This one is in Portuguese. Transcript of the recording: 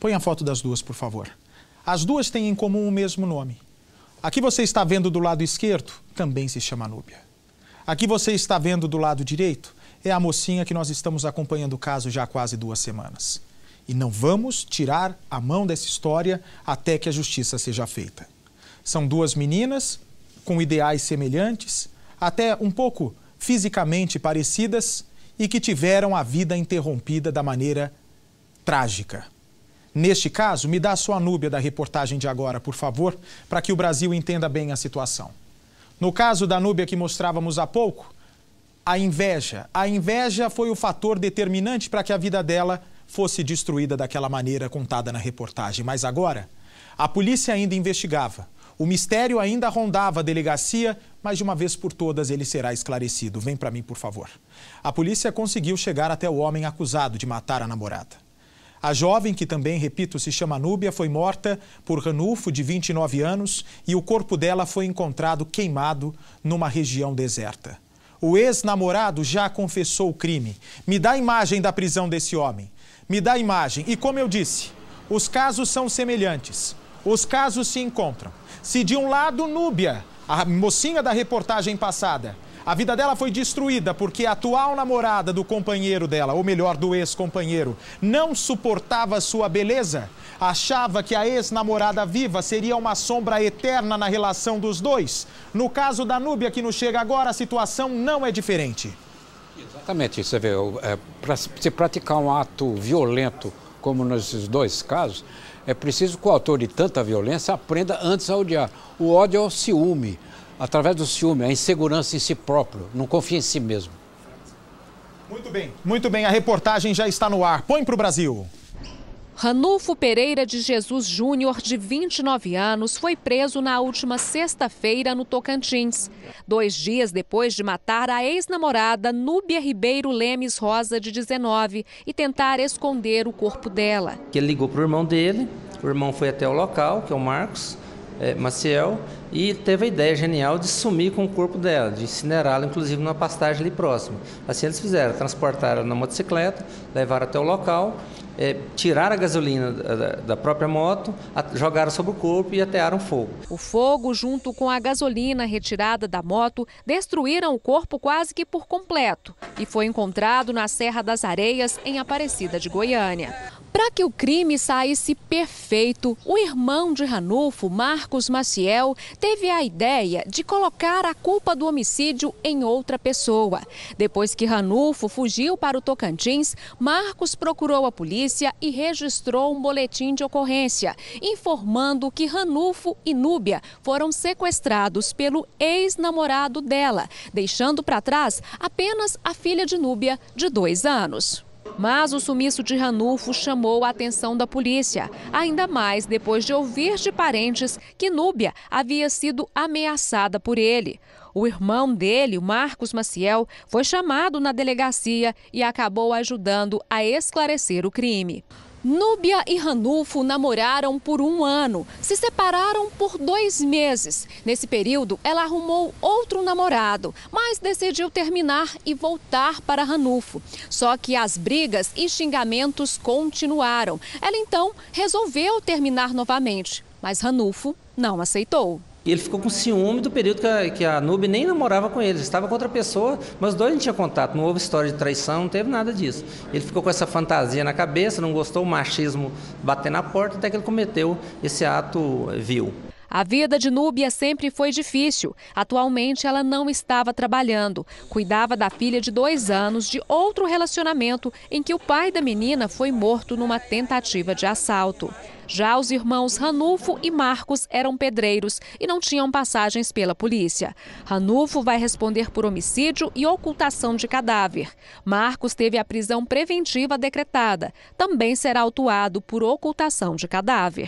Põe a foto das duas, por favor. As duas têm em comum o mesmo nome. Aqui você está vendo do lado esquerdo, também se chama Núbia. Aqui você está vendo do lado direito, é a mocinha que nós estamos acompanhando o caso já há quase duas semanas. E não vamos tirar a mão dessa história até que a justiça seja feita. São duas meninas com ideais semelhantes, até um pouco fisicamente parecidas e que tiveram a vida interrompida da maneira trágica. Neste caso, me dá a sua núbia da reportagem de agora, por favor, para que o Brasil entenda bem a situação. No caso da núbia que mostrávamos há pouco, a inveja. A inveja foi o fator determinante para que a vida dela fosse destruída daquela maneira contada na reportagem. Mas agora, a polícia ainda investigava. O mistério ainda rondava a delegacia, mas de uma vez por todas ele será esclarecido. Vem para mim, por favor. A polícia conseguiu chegar até o homem acusado de matar a namorada. A jovem, que também, repito, se chama Núbia, foi morta por Ranulfo, de 29 anos, e o corpo dela foi encontrado queimado numa região deserta. O ex-namorado já confessou o crime. Me dá a imagem da prisão desse homem. Me dá a imagem. E como eu disse, os casos são semelhantes. Os casos se encontram. Se de um lado, Núbia, a mocinha da reportagem passada, a vida dela foi destruída porque a atual namorada do companheiro dela, ou melhor, do ex-companheiro, não suportava sua beleza. Achava que a ex-namorada viva seria uma sombra eterna na relação dos dois. No caso da Núbia, que nos chega agora, a situação não é diferente. Exatamente, você vê, é, para se praticar um ato violento, como nesses dois casos, é preciso que o autor de tanta violência aprenda antes a odiar. O ódio é o ciúme, através do ciúme, a insegurança em si próprio, não confia em si mesmo. Muito bem, muito bem, a reportagem já está no ar. Põe para o Brasil. Ranulfo Pereira de Jesus Júnior, de 29 anos, foi preso na última sexta-feira no Tocantins. Dois dias depois de matar a ex-namorada Núbia Ribeiro Lemes Rosa, de 19, e tentar esconder o corpo dela. Ele ligou para o irmão dele, o irmão foi até o local, que é o Marcos, é, Maciel e teve a ideia genial de sumir com o corpo dela, de incinerá-la, inclusive numa pastagem ali próxima. Assim eles fizeram, transportaram na motocicleta, levaram até o local, é, tiraram a gasolina da, da própria moto, a, jogaram sobre o corpo e atearam fogo. O fogo, junto com a gasolina retirada da moto, destruíram o corpo quase que por completo e foi encontrado na Serra das Areias, em Aparecida de Goiânia. Para que o crime saísse perfeito, o irmão de Ranulfo, Marcos Maciel, teve a ideia de colocar a culpa do homicídio em outra pessoa. Depois que Ranulfo fugiu para o Tocantins, Marcos procurou a polícia e registrou um boletim de ocorrência, informando que Ranulfo e Núbia foram sequestrados pelo ex-namorado dela, deixando para trás apenas a filha de Núbia, de dois anos. Mas o sumiço de Ranulfo chamou a atenção da polícia, ainda mais depois de ouvir de parentes que Núbia havia sido ameaçada por ele. O irmão dele, o Marcos Maciel, foi chamado na delegacia e acabou ajudando a esclarecer o crime. Núbia e Ranulfo namoraram por um ano, se separaram por dois meses. Nesse período, ela arrumou outro namorado, mas decidiu terminar e voltar para Ranulfo. Só que as brigas e xingamentos continuaram. Ela então resolveu terminar novamente, mas Ranulfo não aceitou. E ele ficou com ciúme do período que a, que a Nube nem namorava com ele, estava com outra pessoa, mas os dois não tinham contato, não houve história de traição, não teve nada disso. Ele ficou com essa fantasia na cabeça, não gostou, o machismo bater na porta, até que ele cometeu esse ato vil. A vida de Núbia sempre foi difícil. Atualmente, ela não estava trabalhando. Cuidava da filha de dois anos de outro relacionamento em que o pai da menina foi morto numa tentativa de assalto. Já os irmãos Ranulfo e Marcos eram pedreiros e não tinham passagens pela polícia. Ranulfo vai responder por homicídio e ocultação de cadáver. Marcos teve a prisão preventiva decretada. Também será autuado por ocultação de cadáver.